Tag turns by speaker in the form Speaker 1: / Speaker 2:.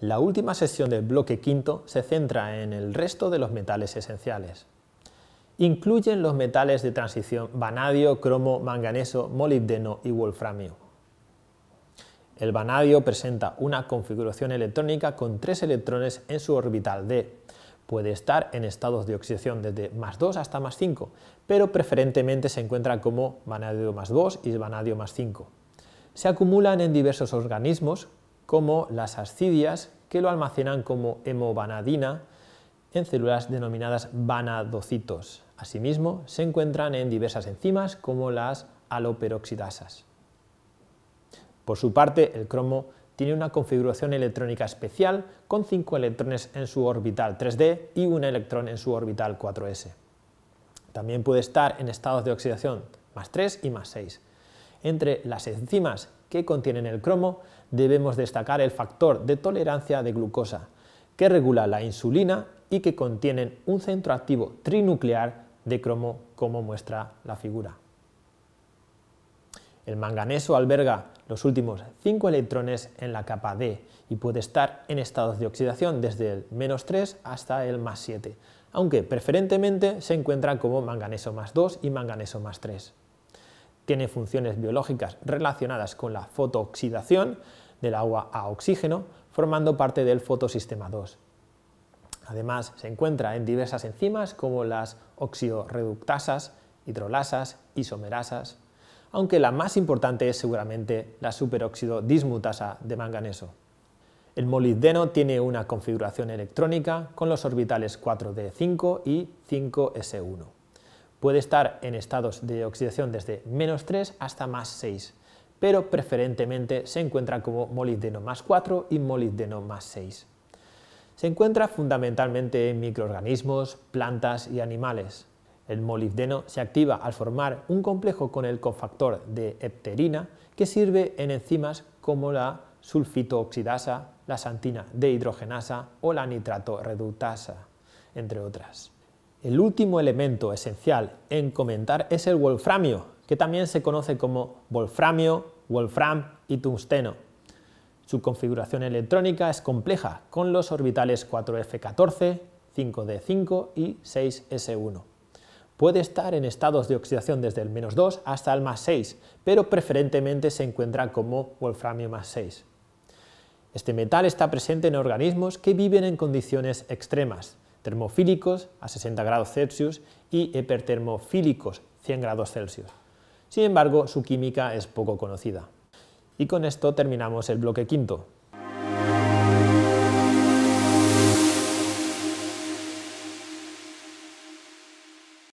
Speaker 1: La última sesión del bloque quinto se centra en el resto de los metales esenciales. Incluyen los metales de transición vanadio, cromo, manganeso, molibdeno y wolframio. El vanadio presenta una configuración electrónica con tres electrones en su orbital D. Puede estar en estados de oxidación desde más 2 hasta más 5, pero preferentemente se encuentra como vanadio más 2 y vanadio más 5. Se acumulan en diversos organismos como las ascidias, que lo almacenan como hemovanadina en células denominadas vanadocitos. Asimismo, se encuentran en diversas enzimas como las aloperoxidasas. Por su parte, el cromo tiene una configuración electrónica especial con 5 electrones en su orbital 3D y un electrón en su orbital 4S. También puede estar en estados de oxidación más 3 y más 6. Entre las enzimas que contienen el cromo, debemos destacar el factor de tolerancia de glucosa, que regula la insulina y que contienen un centro activo trinuclear de cromo, como muestra la figura. El manganeso alberga los últimos 5 electrones en la capa D y puede estar en estados de oxidación desde el menos 3 hasta el más 7, aunque preferentemente se encuentra como manganeso más 2 y manganeso más 3 tiene funciones biológicas relacionadas con la fotooxidación del agua a oxígeno, formando parte del fotosistema 2. Además, se encuentra en diversas enzimas como las oxidoreductasas, hidrolasas, isomerasas, aunque la más importante es seguramente la superóxido dismutasa de manganeso. El molibdeno tiene una configuración electrónica con los orbitales 4D5 y 5S1. Puede estar en estados de oxidación desde menos 3 hasta más 6, pero preferentemente se encuentra como molibdeno más 4 y molibdeno más 6. Se encuentra fundamentalmente en microorganismos, plantas y animales. El molibdeno se activa al formar un complejo con el cofactor de epterina que sirve en enzimas como la sulfitooxidasa, la santina hidrogenasa o la nitrato reductasa, entre otras. El último elemento esencial en comentar es el wolframio, que también se conoce como wolframio, wolfram y tungsteno. Su configuración electrónica es compleja, con los orbitales 4F14, 5D5 y 6S1. Puede estar en estados de oxidación desde el menos 2 hasta el más 6, pero preferentemente se encuentra como wolframio más 6. Este metal está presente en organismos que viven en condiciones extremas, termofílicos a 60 grados Celsius y hipertermofílicos 100 grados Celsius. Sin embargo, su química es poco conocida. Y con esto terminamos el bloque quinto.